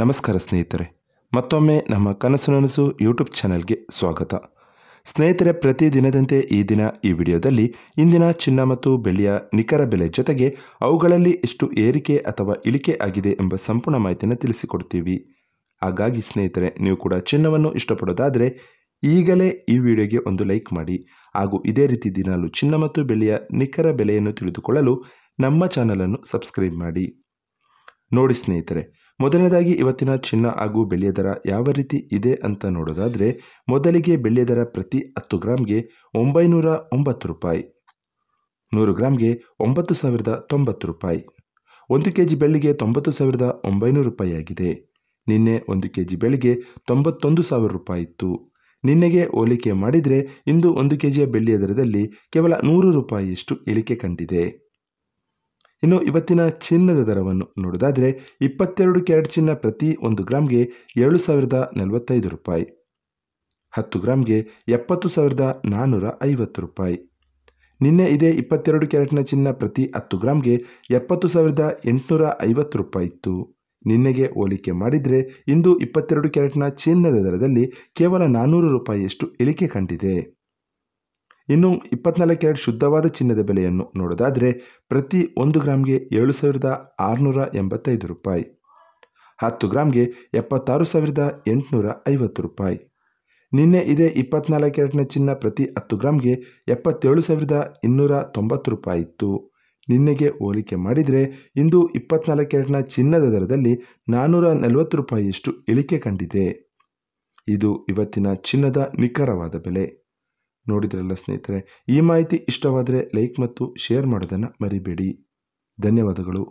ನಮಸ್ಕಾರ ಸ್ನೇಹಿತರೆ ಮತ್ತೊಮ್ಮೆ ನಮ್ಮ ಕನಸು ನನಸು ಯೂಟ್ಯೂಬ್ ಚಾನೆಲ್ಗೆ ಸ್ವಾಗತ ಸ್ನೇಹಿತರೆ ಪ್ರತಿ ದಿನದಂತೆ ಈ ದಿನ ಈ ವಿಡಿಯೋದಲ್ಲಿ ಇಂದಿನ ಚಿನ್ನ ಮತ್ತು ಬೆಳ್ಳಿಯ ನಿಖರ ಬೆಲೆ ಜೊತೆಗೆ ಅವುಗಳಲ್ಲಿ ಎಷ್ಟು ಏರಿಕೆ ಅಥವಾ ಇಳಿಕೆ ಆಗಿದೆ ಎಂಬ ಸಂಪೂರ್ಣ ಮಾಹಿತಿಯನ್ನು ತಿಳಿಸಿಕೊಡ್ತೀವಿ ಹಾಗಾಗಿ ಸ್ನೇಹಿತರೆ ನೀವು ಕೂಡ ಚಿನ್ನವನ್ನು ಇಷ್ಟಪಡೋದಾದರೆ ಈಗಲೇ ಈ ವಿಡಿಯೋಗೆ ಒಂದು ಲೈಕ್ ಮಾಡಿ ಹಾಗೂ ಇದೇ ರೀತಿ ದಿನಾಲು ಚಿನ್ನ ಮತ್ತು ಬೆಳ್ಳಿಯ ನಿಖರ ಬೆಲೆಯನ್ನು ತಿಳಿದುಕೊಳ್ಳಲು ನಮ್ಮ ಚಾನಲನ್ನು ಸಬ್ಸ್ಕ್ರೈಬ್ ಮಾಡಿ ನೋಡಿ ಸ್ನೇಹಿತರೆ ಮೊದಲನೇದಾಗಿ ಇವತ್ತಿನ ಚಿನ್ನ ಹಾಗೂ ಬೆಳ್ಳಿಯ ದರ ಯಾವ ರೀತಿ ಇದೆ ಅಂತ ನೋಡೋದಾದರೆ ಮೊದಲಿಗೆ ಬೆಳ್ಳಿಯ ದರ ಪ್ರತಿ ಹತ್ತು ಗ್ರಾಮ್ಗೆ ಒಂಬೈನೂರ ಒಂಬತ್ತು ರೂಪಾಯಿ ನೂರು ಗ್ರಾಮ್ಗೆ ಒಂಬತ್ತು ಸಾವಿರದ ತೊಂಬತ್ತು ರೂಪಾಯಿ ಒಂದು ಕೆ ಜಿ ಬೆಳ್ಳಿಗೆ ತೊಂಬತ್ತು ಸಾವಿರದ ಒಂಬೈನೂರು ರೂಪಾಯಿ ಆಗಿದೆ ನಿನ್ನೆ ಒಂದು ಕೆ ಜಿ ಬೆಳ್ಳಿಗೆ ತೊಂಬತ್ತೊಂದು ಸಾವಿರ ರೂಪಾಯಿ ಇತ್ತು ನಿನ್ನೆಗೆ ಹೋಲಿಕೆ ಮಾಡಿದರೆ ಇಂದು ಒಂದು ಕೆ ಜಿಯ ಬೆಳ್ಳಿಯ ದರದಲ್ಲಿ ಕೇವಲ ನೂರು ರೂಪಾಯಿಯಷ್ಟು ಇಳಿಕೆ ಕಂಡಿದೆ ಇನ್ನು ಇವತ್ತಿನ ಚಿನ್ನದ ದರವನ್ನು ನೋಡೋದಾದರೆ ಇಪ್ಪತ್ತೆರಡು ಕ್ಯಾರೆಟ್ ಚಿನ್ನ ಪ್ರತಿ ಒಂದು ಗ್ರಾಮ್ಗೆ ಏಳು ಸಾವಿರದ ನಲವತ್ತೈದು ರೂಪಾಯಿ ಹತ್ತು ಗ್ರಾಮ್ಗೆ ಎಪ್ಪತ್ತು ಸಾವಿರದ ನಾನ್ನೂರ ಐವತ್ತು ರೂಪಾಯಿ ನಿನ್ನೆ ಇದೇ ಇಪ್ಪತ್ತೆರಡು ಕ್ಯಾರೆಟ್ನ ಚಿನ್ನ ಪ್ರತಿ ಹತ್ತು ಗ್ರಾಮ್ಗೆ ಎಪ್ಪತ್ತು ಸಾವಿರದ ಎಂಟುನೂರ ಐವತ್ತು ರೂಪಾಯಿ ಇತ್ತು ನಿನ್ನೆಗೆ ಹೋಲಿಕೆ ಮಾಡಿದರೆ ಇಂದು ಇಪ್ಪತ್ತೆರಡು ಕ್ಯಾರೆಟ್ನ ಚಿನ್ನದ ದರದಲ್ಲಿ ಕೇವಲ ನಾನ್ನೂರು ರೂಪಾಯಿಯಷ್ಟು ಇಳಿಕೆ ಕಂಡಿದೆ ಇನ್ನು ಇಪ್ಪತ್ನಾಲ್ಕು ಕ್ಯಾರೆಟ್ ಶುದ್ಧವಾದ ಚಿನ್ನದ ಬೆಲೆಯನ್ನು ನೋಡೋದಾದರೆ ಪ್ರತಿ ಒಂದು ಗ್ರಾಮ್ಗೆ ಏಳು ಸಾವಿರದ ಆರುನೂರ ಎಂಬತ್ತೈದು ರೂಪಾಯಿ ಹತ್ತು ಗ್ರಾಮ್ಗೆ ಎಪ್ಪತ್ತಾರು ಸಾವಿರದ ಎಂಟುನೂರ ಐವತ್ತು ರೂಪಾಯಿ ನಿನ್ನೆ ಇದೇ ಇಪ್ಪತ್ನಾಲ್ಕು ಕ್ಯಾರೆಟ್ನ ಚಿನ್ನ ಪ್ರತಿ ಹತ್ತು ಗ್ರಾಮ್ಗೆ ಎಪ್ಪತ್ತೇಳು ಸಾವಿರದ ಇನ್ನೂರ ತೊಂಬತ್ತು ರೂಪಾಯಿ ಇತ್ತು ನಿನ್ನೆಗೆ ಹೋಲಿಕೆ ಮಾಡಿದರೆ ಇಂದು ಇಪ್ಪತ್ನಾಲ್ಕು ಕ್ಯಾರೆಟ್ನ ಚಿನ್ನದ ದರದಲ್ಲಿ ನಾನ್ನೂರ ನಲವತ್ತು ರೂಪಾಯಿಯಷ್ಟು ಇಳಿಕೆ ಕಂಡಿದೆ ಇದು ಇವತ್ತಿನ ಚಿನ್ನದ ನಿಖರವಾದ ಬೆಲೆ ನೋಡಿದ್ರಲ್ಲ ಸ್ನೇಹಿತರೆ ಈ ಮಾಹಿತಿ ಇಷ್ಟವಾದರೆ ಲೈಕ್ ಮತ್ತು ಶೇರ್ ಮಾಡೋದನ್ನು ಮರಿಬೇಡಿ ಧನ್ಯವಾದಗಳು